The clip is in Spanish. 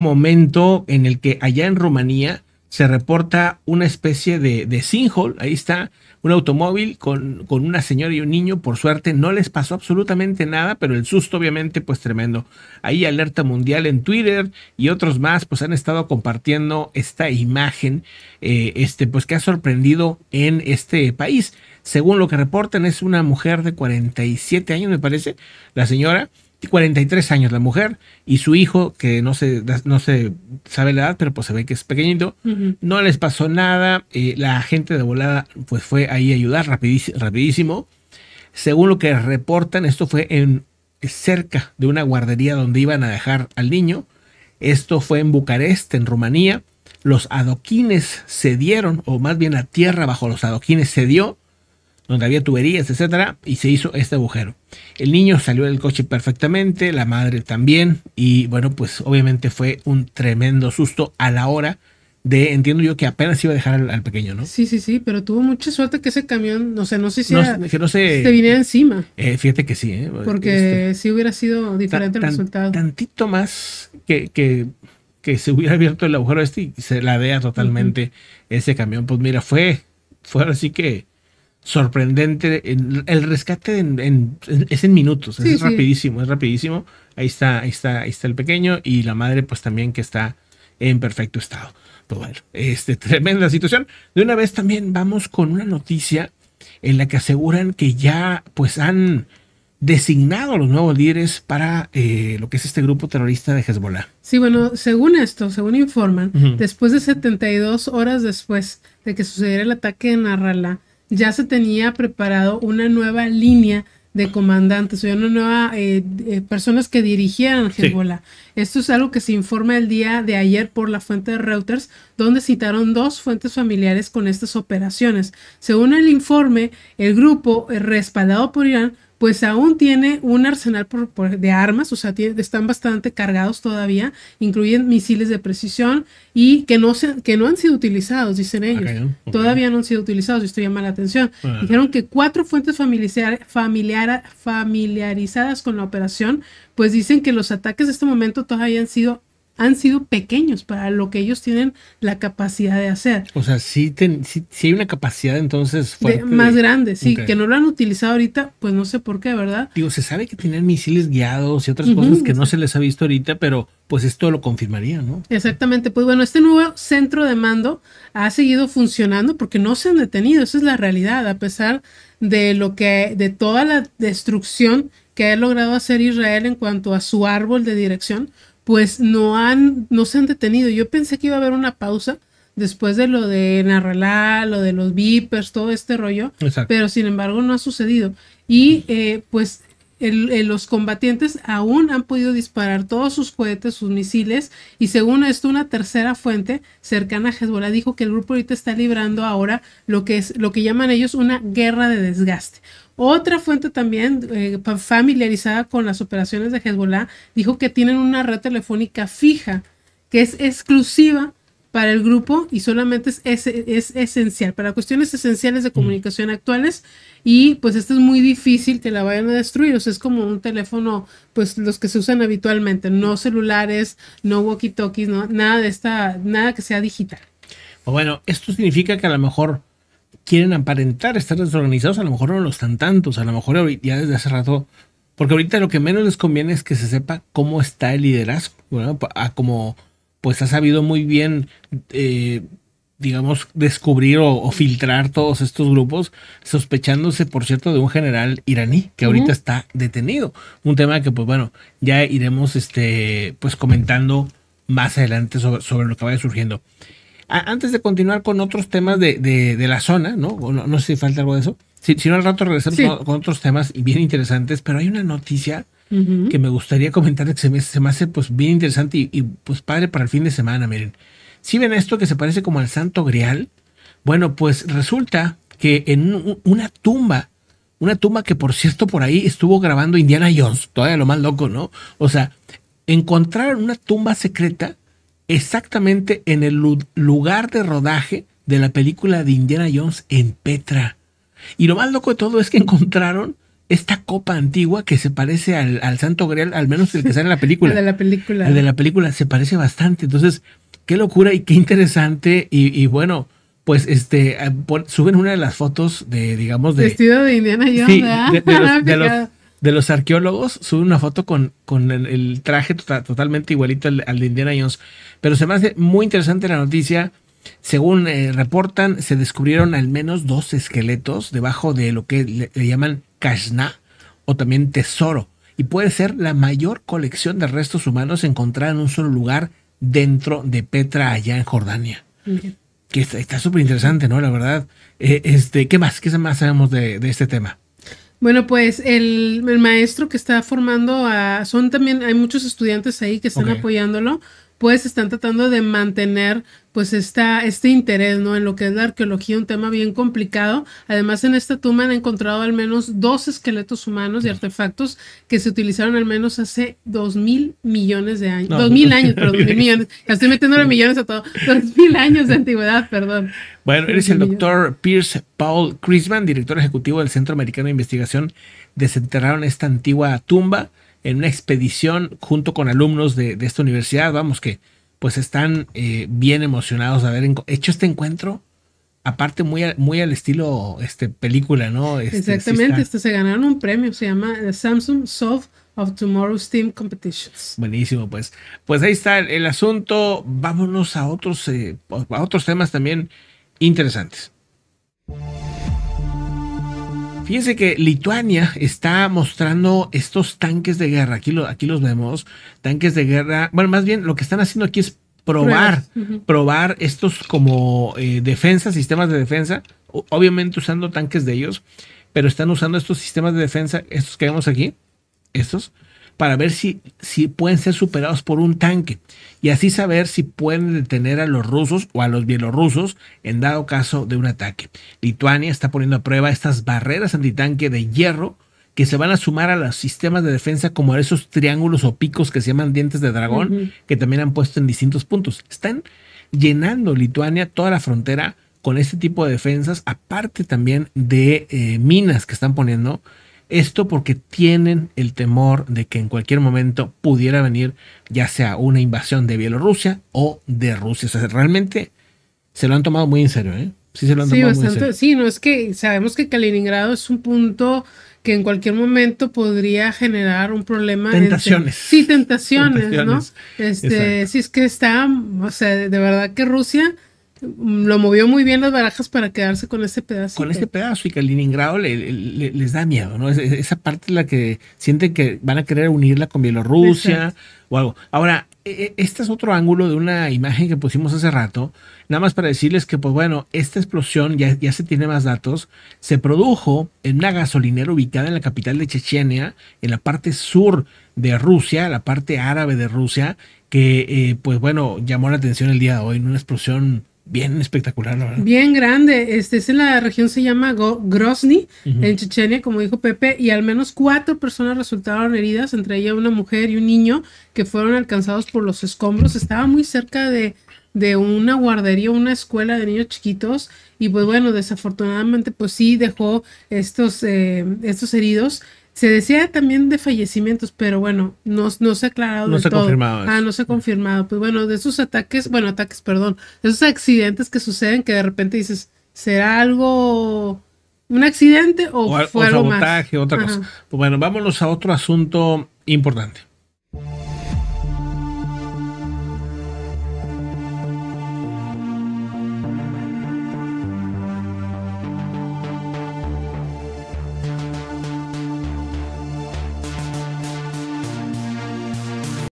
momento en el que allá en Rumanía se reporta una especie de, de Ahí está un automóvil con, con, una señora y un niño. Por suerte no les pasó absolutamente nada, pero el susto obviamente pues tremendo. Ahí alerta mundial en Twitter y otros más pues han estado compartiendo esta imagen eh, este pues que ha sorprendido en este país. Según lo que reportan es una mujer de 47 años me parece, la señora 43 años la mujer y su hijo, que no se, no se sabe la edad, pero pues se ve que es pequeñito, no les pasó nada, eh, la gente de volada pues fue ahí a ayudar rapidísimo. Según lo que reportan, esto fue en eh, cerca de una guardería donde iban a dejar al niño. Esto fue en Bucarest, en Rumanía. Los adoquines cedieron, o más bien la tierra bajo los adoquines cedió donde había tuberías, etcétera, y se hizo este agujero. El niño salió del coche perfectamente, la madre también, y bueno, pues obviamente fue un tremendo susto a la hora de, entiendo yo, que apenas iba a dejar al, pequeño, ¿no? Sí, sí, sí, pero tuvo mucha suerte que ese camión, no sé, no sé si era, que se, viniera encima. Eh, fíjate que sí, ¿eh? Porque si este, sí hubiera sido diferente el resultado. Tantito más que, que se hubiera abierto el agujero este y se la vea totalmente ese camión. Pues mira, fue, fue así que sorprendente. El, rescate en, es en minutos, es rapidísimo, es rapidísimo. Ahí está, ahí está, ahí está el pequeño y la madre, pues también que está en perfecto estado. pero bueno, este, tremenda situación. De una vez también vamos con una noticia en la que aseguran que ya pues han designado los nuevos líderes para eh, lo que es este grupo terrorista de Hezbollah. Sí, bueno, según esto, según informan, después de 72 horas después de que sucediera el ataque en Arralá, ya se tenía preparado una nueva línea de comandantes, o una nueva eh, eh, personas que dirigían Hezbollah. Esto es algo que se informa el día de ayer por la fuente de Reuters, donde citaron dos fuentes familiares con estas operaciones. Según el informe, el grupo, eh, respaldado por Irán, pues aún tiene un arsenal de armas, o sea, están bastante cargados todavía, incluyen misiles de precisión y que no, que no han sido utilizados, dicen ah, ellos. Todavía no han sido utilizados, y esto llama la atención. Ah. Dijeron que cuatro fuentes familiarizadas con la operación, pues dicen que los ataques de este momento todavía han sido han sido pequeños para lo que ellos tienen la capacidad de hacer. O sea, sí, hay una capacidad entonces fuerte más grande, sí, que no lo han utilizado ahorita, pues no sé por qué, ¿verdad? Digo, se sabe que tienen misiles guiados y otras cosas que no se les ha visto ahorita, pero pues esto lo confirmaría, ¿no? Exactamente, pues bueno, este nuevo centro de mando ha seguido funcionando porque no se han detenido, esa es la realidad, a pesar de lo que, de toda la destrucción que ha logrado hacer Israel en cuanto a su árbol de dirección, pues no han, no se han detenido. Yo pensé que iba a haber una pausa después de lo de Narralá, lo de los Vipers, todo este rollo, pero sin embargo no ha sucedido. Y eh, pues eh, los combatientes aún han podido disparar todos sus cohetes, sus misiles, y según esto, una tercera fuente cercana a Hezbollah dijo que el grupo ahorita está librando ahora lo que es lo que llaman ellos una guerra de desgaste. Otra fuente también eh, familiarizada con las operaciones de Hezbollah dijo que tienen una red telefónica fija que es exclusiva para el grupo y solamente es, es, esencial, para cuestiones esenciales de mm. comunicación actuales y pues esto es muy difícil que la vayan a destruir, o sea, es como un teléfono, pues los que se usan habitualmente, no celulares, no walkie-talkies, no, nada de esta, nada que sea digital. Bueno, esto significa que a lo mejor quieren aparentar estar desorganizados, a lo mejor no lo están tantos, a lo mejor ya desde hace rato, porque ahorita lo que menos les conviene es que se sepa cómo está el liderazgo, bueno, a ah, como pues ha sabido muy bien, eh, digamos, descubrir o, filtrar todos estos grupos, sospechándose, por cierto, de un general iraní que ahorita está detenido. Un tema que, pues bueno, ya iremos, este, pues comentando más adelante sobre, sobre lo que vaya surgiendo antes de continuar con otros temas de, la zona, ¿no? ¿no? ¿no? sé si falta algo de eso. Si, no, al rato regresamos con otros temas bien interesantes, pero hay una noticia que me gustaría comentar que se me, se hace pues bien interesante y, pues padre para el fin de semana, miren. Si ven esto que se parece como al Santo Grial, bueno, pues resulta que en una tumba, una tumba que por cierto por ahí estuvo grabando Indiana Jones, todavía lo más loco, ¿no? O sea, encontraron una tumba secreta exactamente en el lugar de rodaje de la película de Indiana Jones en Petra. Y lo más loco de todo es que encontraron esta copa antigua que se parece al, Santo Grial, al menos el que sale en la película. el de la película. El de la película se parece bastante. Entonces, qué locura y qué interesante. Y, bueno, pues este, eh, suben una de las fotos de, digamos, de... Vestido de Indiana Jones. Ah, de los arqueólogos sube una foto con, con el, traje tota, totalmente igualito al, de Indiana Jones. Pero se me hace muy interesante la noticia. Según eh, reportan, se descubrieron al menos dos esqueletos debajo de lo que le, llaman Kashna o también tesoro. Y puede ser la mayor colección de restos humanos encontrada en un solo lugar dentro de Petra, allá en Jordania. Que está súper interesante, ¿no? La verdad. Eh, este, ¿Qué más? ¿Qué más sabemos de este tema? Bueno, pues el, maestro que está formando a, son también, hay muchos estudiantes ahí que están apoyándolo pues están tratando de mantener pues esta, este interés, ¿no? En lo que es la arqueología, un tema bien complicado. Además, en esta tumba han encontrado al menos dos esqueletos humanos y artefactos que se utilizaron al menos hace dos mil millones de años. dos mil años, perdón, mil millones. Estoy metiéndole millones a todo. Dos mil años de antigüedad, perdón. Bueno, eres el doctor Pierce Paul Crisman, director ejecutivo del Centro Americano de Investigación. Desenterraron esta antigua tumba en una expedición junto con alumnos de, esta universidad, vamos, que pues están eh, bien emocionados de haber hecho este encuentro. Aparte, muy, muy al estilo este, película, ¿no? Este, Exactamente, este, se ganaron un premio, se llama eh, Samsung Soft of Tomorrow's Team Competitions. Buenísimo, pues. Pues ahí está el, asunto. Vámonos a otros, eh, a otros temas también interesantes. Fíjense que Lituania está mostrando estos tanques de guerra. Aquí, aquí los vemos, tanques de guerra. Bueno, más bien lo que están haciendo aquí es probar, probar estos como eh, defensas, sistemas de defensa, obviamente usando tanques de ellos, pero están usando estos sistemas de defensa, estos que vemos aquí, estos, para ver si, si pueden ser superados por un tanque y así saber si pueden detener a los rusos o a los bielorrusos en dado caso de un ataque. Lituania está poniendo a prueba estas barreras antitanque de hierro que se van a sumar a los sistemas de defensa como esos triángulos o picos que se llaman dientes de dragón, que también han puesto en distintos puntos. Están llenando Lituania toda la frontera con este tipo de defensas, aparte también de eh, minas que están poniendo esto porque tienen el temor de que en cualquier momento pudiera venir ya sea una invasión de Bielorrusia o de Rusia. O sea, realmente se lo han tomado muy en serio, ¿eh? Sí, se lo han tomado muy en serio. Sí, no es que sabemos que Kaliningrado es un punto que en cualquier momento podría generar un problema. Tentaciones. sí, tentaciones, ¿no? Este, sí, es que está, o sea, de verdad que Rusia lo movió muy bien las barajas para quedarse con ese pedazo. Con este pedazo y que Leningrado le, les da miedo, ¿no? esa parte es la que sienten que van a querer unirla con Bielorrusia o algo. Ahora, e, e, este es otro ángulo de una imagen que pusimos hace rato, nada más para decirles que, pues bueno, esta explosión, ya, ya se tiene más datos, se produjo en una gasolinera ubicada en la capital de Chechenia, en la parte sur de Rusia, la parte árabe de Rusia, que, eh, pues bueno, llamó la atención el día de hoy en una explosión bien espectacular, la verdad. Bien grande. Este es en la región se llama Grozny, en Chechenia, como dijo Pepe, y al menos cuatro personas resultaron heridas, entre ella una mujer y un niño, que fueron alcanzados por los escombros. Estaba muy cerca de, de una guardería, una escuela de niños chiquitos, y pues bueno, desafortunadamente, pues sí dejó estos, eh, estos heridos. Se decía también de fallecimientos, pero bueno, no, no se ha aclarado. No se ha confirmado. Ah, no se ha confirmado. Pues bueno, de esos ataques, bueno, ataques, perdón, esos accidentes que suceden que de repente dices, ¿será algo, un accidente o, fue algo otra cosa? Pues bueno, vámonos a otro asunto importante.